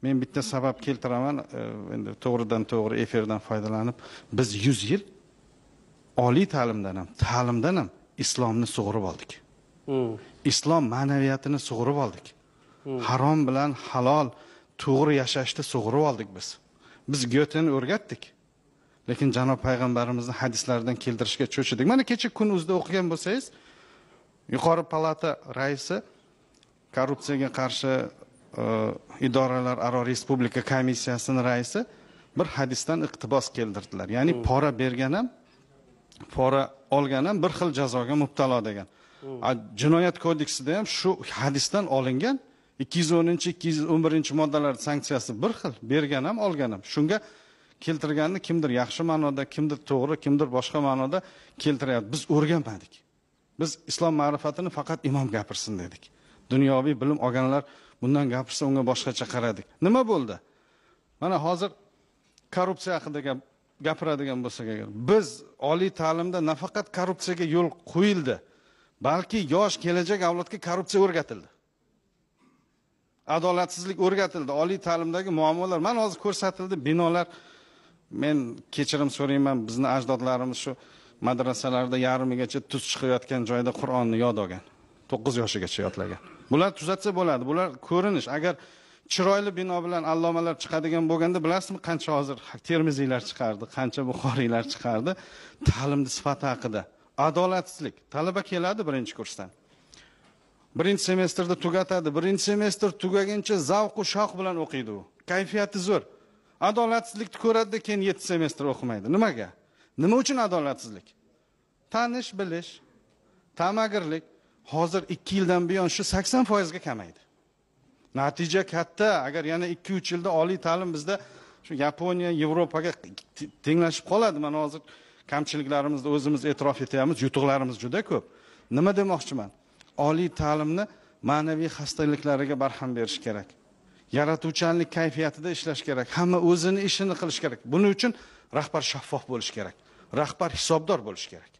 men bitta sabab keltiraman e, endi to'g'ridan to'g'ri efirdan foydalanib biz yuz yil oliy ta'limdan ham ta'limdan ham islomni sug'urib oldik hmm. islom ma'naviyatini sug'urib oldik hmm. harom bilan halol to'g'ri yashashni sug'urib oldik biz biz goeteni o'rgatdik lekin janob payg'ambarimizni hadislaridan keltirishga cho'chidik mana kecha kun uzda o'qigan bo'lsangiz yuqori palata raisi korrupsiyaga qarshi Э, idoralararo respublika komissiyasini raisi bir hadisdan iqtibos keltirdilar ya'ni hmm. pora bergan ham pora olgan ham bir xil jazoga mubtalo degan hmm. jinoyat kodeksida ham shu hadisdan olingan ikki yuz o'ninchi ikki yuz o'n birinchi moddalar sanksiyasi bir xil bergan ham olgan ham shunga keltirganini kimdir yaxshi ma'noda kimdir to'g'ri kimdir boshqa ma'noda keltiryapti biz o'rganmadik biz islom ma'rifatini faqat imom gapirsin dedik dunyoviy bilim olganlar bundan gapirsa unga boshqacha qaradik nima bo'ldi mana hozir korrupsiya haqida gap gapiradigan bo'lsak agar biz oliy ta'limda nafaqat korrupsiyaga yo'l qo'yildi balki yosh kelajak avlodga korrupsiya o'rgatildi adolatsizlik o'rgatildi oliy ta'limdagi muammolar mana hozir ko'rsatildi binolar men kechirim so'rayman bizni ajdodlarimiz shu madrasalarda yarmigacha tuz chiqayotgan joyda qur'onni yod olgan to'qqiz yoshigacha yodlagan bular tuzatsa bo'ladi bular ko'rinish agar chiroyli bino bilan allomalar chiqadigan bo'lganda bilasizmi qancha hozir termiziylar chiqardi qancha buxoriylar chiqardi ta'limni sifati haqida adolatsizlik talaba keladi birinchi kursdan birinchi semestrda tugatadi birinchi semestr tugaguncha zavqu shavq bilan o'qiydi u kayfiyati zo'r adolatsizlikni ko'radida keyin yetti semestr o'qimaydi nimaga nima uchun adolatsizlik tanish bilish tamagirlik hozir ikki yildan buyon shu sakson foizga kamaydi natija katta agar yana ikki uch yilda oliy ta'lim bizda shu yaponiya yevropaga tenglashib qoladi mana hozir kamchiliklarimizni o'zimiz e'tirof etyapmiz yutuqlarimiz juda ko'p nima demoqchiman oliy ta'limni ma'naviy xastaliklariga barham berish kerak yaratuvchanlik kayfiyatida ishlash kerak hamma o'zini ishini qilish kerak buning uchun rahbar shaffof bo'lishi kerak rahbar hisobdor bo'lishi kerak